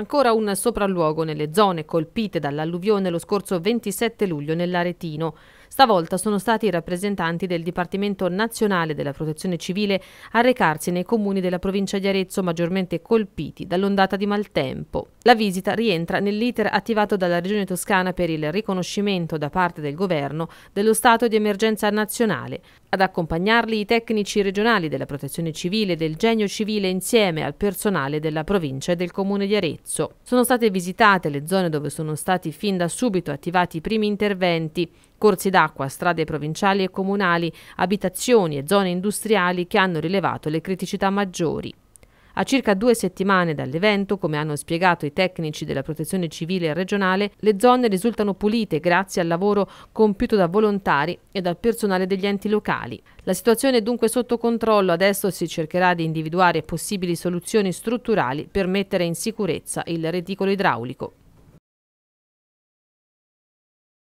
Ancora un sopralluogo nelle zone colpite dall'alluvione lo scorso 27 luglio nell'Aretino. Stavolta sono stati i rappresentanti del Dipartimento Nazionale della Protezione Civile a recarsi nei comuni della provincia di Arezzo maggiormente colpiti dall'ondata di maltempo. La visita rientra nell'iter attivato dalla Regione Toscana per il riconoscimento da parte del Governo dello stato di emergenza nazionale. Ad accompagnarli i tecnici regionali della Protezione Civile e del Genio Civile insieme al personale della provincia e del comune di Arezzo. Sono state visitate le zone dove sono stati fin da subito attivati i primi interventi, corsi d'acqua d'acqua, strade provinciali e comunali, abitazioni e zone industriali che hanno rilevato le criticità maggiori. A circa due settimane dall'evento, come hanno spiegato i tecnici della protezione civile regionale, le zone risultano pulite grazie al lavoro compiuto da volontari e dal personale degli enti locali. La situazione è dunque sotto controllo, adesso si cercherà di individuare possibili soluzioni strutturali per mettere in sicurezza il reticolo idraulico.